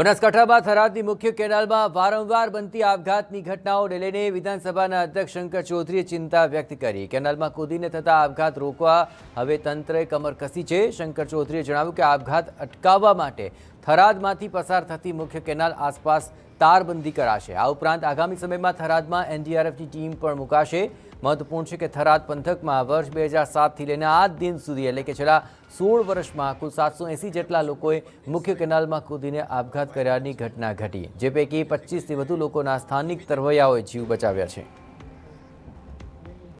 બનાસકાંઠામાં થરાદની મુખ્ય કેનાલમાં વારંવાર બનતી આપઘાતની ઘટનાઓને લઈને વિધાનસભાના અધ્યક્ષ શંકર ચૌધરીએ ચિંતા વ્યક્ત કરી કેનાલમાં કૂદીને થતા આપઘાત રોકવા હવે તંત્રએ કમર કસી છે શંકર ચૌધરીએ જણાવ્યું કે આપઘાત અટકાવવા માટે થરાદમાંથી પસાર થતી મુખ્ય કેનાલ આસપાસ તારબંધી કરાશે આ ઉપરાંત આગામી સમયમાં થરાદમાં એનડીઆરએફની ટીમ પર મુકાશે મહત્વપૂર્ણ છે કે થરાદ પંથકમાં વર્ષ 2007 થી લઈને આજ દિન સુધી એટલે કે ચરા 16 વર્ષમાં કુલ 780 જેટલા લોકોએ મુખ્ય કેનાલમાં કૂદીને આબઘાત કર્યાની ઘટના ઘટી જે પૈકી 25 થી વધુ લોકોના સ્થાનિક તરવૈયાઓએ જીવ બચાવ્યા છે